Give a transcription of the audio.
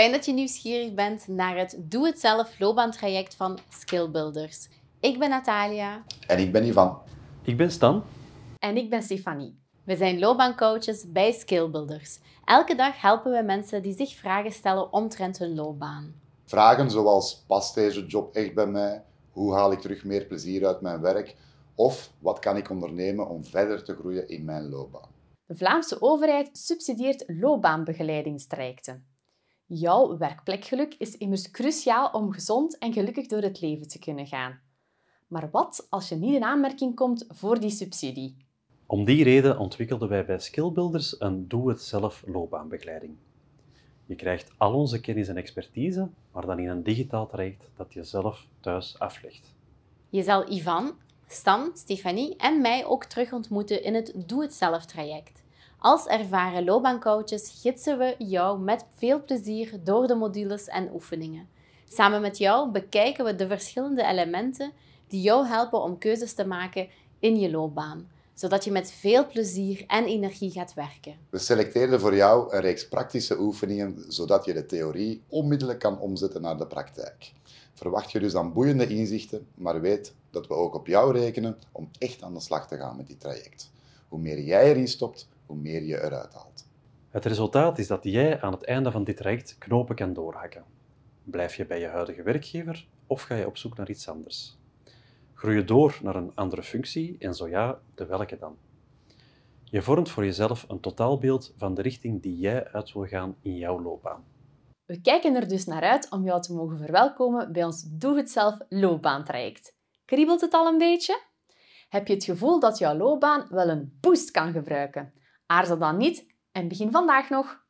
Fijn dat je nieuwsgierig bent naar het Doe-het-zelf loopbaantraject van Skillbuilders. Ik ben Natalia. En ik ben Ivan. Ik ben Stan. En ik ben Stefanie. We zijn loopbaancoaches bij Skillbuilders. Elke dag helpen we mensen die zich vragen stellen omtrent hun loopbaan. Vragen zoals: past deze job echt bij mij? Hoe haal ik terug meer plezier uit mijn werk? Of wat kan ik ondernemen om verder te groeien in mijn loopbaan? De Vlaamse overheid subsidieert loopbaanbegeleidingstrajecten. Jouw werkplekgeluk is immers cruciaal om gezond en gelukkig door het leven te kunnen gaan. Maar wat als je niet in aanmerking komt voor die subsidie? Om die reden ontwikkelden wij bij Skillbuilders een doe-het-zelf loopbaanbegeleiding. Je krijgt al onze kennis en expertise, maar dan in een digitaal traject dat je zelf thuis aflegt. Je zal Ivan, Stan, Stefanie en mij ook terug ontmoeten in het doe-het-zelf traject. Als ervaren loopbaancoaches gidsen we jou met veel plezier door de modules en oefeningen. Samen met jou bekijken we de verschillende elementen die jou helpen om keuzes te maken in je loopbaan, zodat je met veel plezier en energie gaat werken. We selecteerden voor jou een reeks praktische oefeningen, zodat je de theorie onmiddellijk kan omzetten naar de praktijk. Verwacht je dus dan boeiende inzichten, maar weet dat we ook op jou rekenen om echt aan de slag te gaan met dit traject. Hoe meer jij erin stopt, hoe meer je eruit haalt. Het resultaat is dat jij aan het einde van dit traject knopen kan doorhakken. Blijf je bij je huidige werkgever of ga je op zoek naar iets anders? Groei je door naar een andere functie en zo ja, de welke dan? Je vormt voor jezelf een totaalbeeld van de richting die jij uit wil gaan in jouw loopbaan. We kijken er dus naar uit om jou te mogen verwelkomen bij ons Doe het zelf loopbaantraject. Kriebelt het al een beetje? Heb je het gevoel dat jouw loopbaan wel een boost kan gebruiken? Aarzel dan niet en begin vandaag nog.